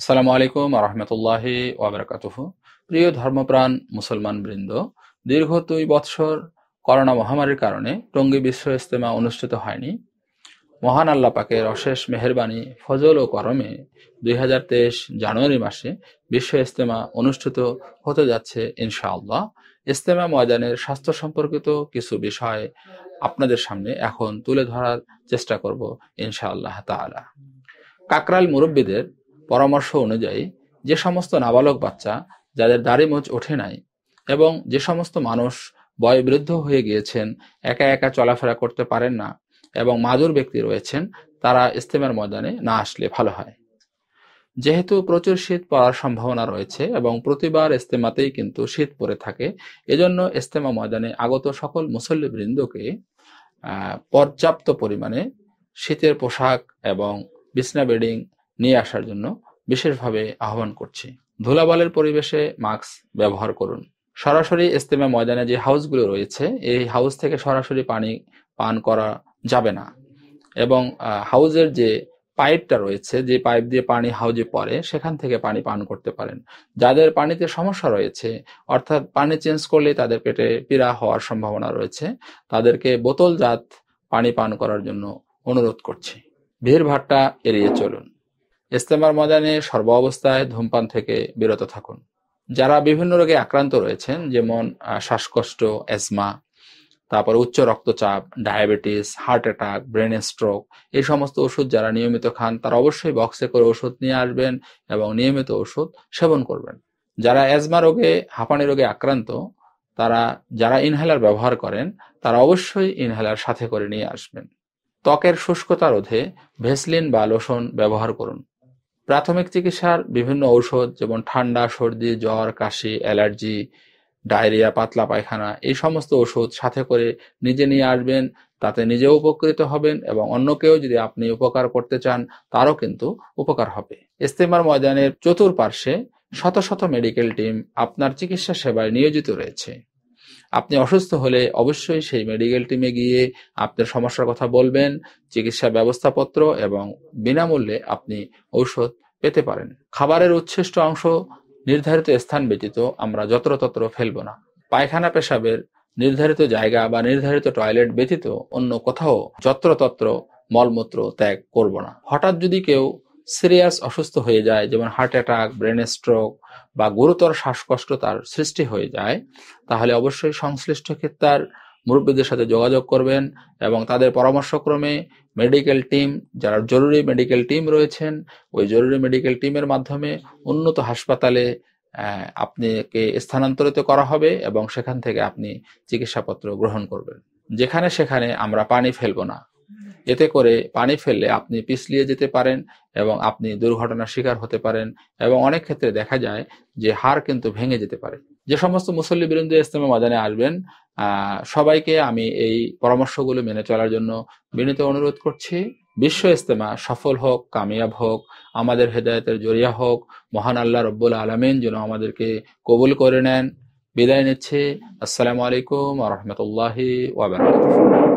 আসসালামু আলাইকুম আহমতুল্লাহ ওবরাকাতুহ প্রিয় ধর্মপ্রাণ মুসলমান বৃন্দ দীর্ঘ দুই বৎসর করোনা মহামারীর কারণে টঙ্গী বিশ্ব ইজতেমা অনুষ্ঠিত হয়নি মহান আল্লাহ পাকের অশেষ মেহরবানি ফজল ও করমে দুই জানুয়ারি মাসে বিশ্ব ইজতেমা অনুষ্ঠিত হতে যাচ্ছে ইনশাআল্লাহ ইজতেমা ময়দানের স্বাস্থ্য সম্পর্কিত কিছু বিষয় আপনাদের সামনে এখন তুলে ধরার চেষ্টা করব ইনশাআল্লাহ তালা কাকরাল মুরব্বীদের পরামর্শ অনুযায়ী যে সমস্ত নাবালক বাচ্চা যাদের দাড়ি মোচ ওঠে নাই এবং যে সমস্ত মানুষ বয়বৃদ্ধ হয়ে গিয়েছেন একা একা চলাফেরা করতে পারেন না এবং মাদুর ব্যক্তি রয়েছেন তারা ইস্তেমার ময়দানে না আসলে ভালো হয় যেহেতু প্রচুর শীত পড়ার সম্ভাবনা রয়েছে এবং প্রতিবার ইস্তেমাতেই কিন্তু শীত পড়ে থাকে এজন্য ইস্তেমা ময়দানে আগত সকল মুসল্লিবৃন্দকে পর্যাপ্ত পরিমাণে শীতের পোশাক এবং বিছনা বেডিং নিয়ে আসার জন্য বিশেষভাবে আহ্বান করছি ধুলাবালের পরিবেশে মাস্ক ব্যবহার করুন সরাসরি ইস্তেমা ময়দানে যে হাউসগুলো রয়েছে এই হাউস থেকে সরাসরি পানি পান করা যাবে না এবং হাউজের যে পাইপটা রয়েছে যে পাইপ দিয়ে পানি হাউজে পড়ে সেখান থেকে পানি পান করতে পারেন যাদের পানিতে সমস্যা রয়েছে অর্থাৎ পানি চেঞ্জ করলে তাদের পেটে পীড়া হওয়ার সম্ভাবনা রয়েছে তাদেরকে বোতলজাত পানি পান করার জন্য অনুরোধ করছি ভিড় ভিড়ভাট্টা এড়িয়ে চলুন ইস্তেমার ময়দানে সর্ব অবস্থায় ধূমপান থেকে বিরত থাকুন যারা বিভিন্ন রোগে আক্রান্ত রয়েছেন যেমন শ্বাসকষ্ট অ্যাজমা তারপর উচ্চ রক্তচাপ diabetes heart attack brain stroke এই সমস্ত ওষুধ যারা নিয়মিত খান তারা অবশ্যই বক্সে করে ওষুধ নিয়ে আসবেন এবং নিয়মিত ওষুধ সেবন করবেন যারা অ্যাজমা রোগে হাঁপানি রোগে আক্রান্ত তারা যারা ইনহেলার ব্যবহার করেন তারা অবশ্যই ইনহেলার সাথে করে নিয়ে আসবেন ত্বকের শুষ্কতা রোধে ভেসলিন বা লোশন ব্যবহার করুন প্রাথমিক চিকিৎসার বিভিন্ন ঔষধ যেমন ঠান্ডা সর্দি জ্বর কাশি অ্যালার্জি ডায়রিয়া পাতলা পায়খানা এই সমস্ত ওষুধ সাথে করে নিজে নিয়ে আসবেন তাতে নিজেও উপকৃত হবেন এবং অন্যকেও যদি আপনি উপকার করতে চান তারও কিন্তু উপকার হবে ইস্তেমার ময়দানের চতুর্পার্শ্বে শত শত মেডিকেল টিম আপনার চিকিৎসা সেবায় নিয়োজিত রয়েছে আপনি অসুস্থ হলে অবশ্যই সেই মেডিকেল টিমে গিয়ে আপনার সমস্যার কথা বলবেন চিকিৎসা ব্যবস্থাপত্র এবং বিনামূল্যে আপনি ঔষধ পেতে পারেন খাবারের উচ্ছিষ্ট অংশ নির্ধারিত স্থান ব্যতীত আমরা যত্রতত্র ফেলব না পায়খানা পেশাবের নির্ধারিত জায়গা বা নির্ধারিত টয়লেট ব্যতীত অন্য কোথাও যত্রতত্র মলমূত্র ত্যাগ করব না হঠাৎ যদি কেউ সিরিয়াস অসুস্থ হয়ে যায় যেমন হার্ট অ্যাটাক ব্রেন স্ট্রোক বা গুরুতর শ্বাসকষ্ট তার সৃষ্টি হয়ে যায় তাহলে অবশ্যই সংশ্লিষ্ট ক্ষেত্রে মুরব্বীদের সাথে যোগাযোগ করবেন এবং তাদের পরামর্শক্রমে মেডিকেল টিম যারা জরুরি মেডিকেল টিম রয়েছেন ওই জরুরি মেডিকেল টিমের মাধ্যমে উন্নত হাসপাতালে আপনাকে স্থানান্তরিত করা হবে এবং সেখান থেকে আপনি চিকিৎসাপত্র গ্রহণ করবেন যেখানে সেখানে আমরা পানি ফেলব না এতে করে পানি ফেললে আপনি পিছলিয়ে যেতে পারেন এবং আপনি দুর্ঘটনার শিকার হতে পারেন এবং অনেক ক্ষেত্রে দেখা যায় যে হাড় কিন্তু ভেঙে যেতে পারে যে সমস্ত মুসল্লি বিরুদ্ধে ইস্তেমা ময়দানে আসবেন সবাইকে আমি এই পরামর্শগুলো মেনে চলার জন্য বিনীত অনুরোধ করছি বিশ্ব ইস্তেমা সফল হোক কামিয়াব হোক আমাদের হেদায়তের জরিয়া হোক মহান আল্লাহ রব্বুল আলমিন যেন আমাদেরকে কবুল করে নেন বিদায় নিচ্ছে আসসালামু আলাইকুম আ রহমতুল্লাহি ওয়াবারাকাতুহু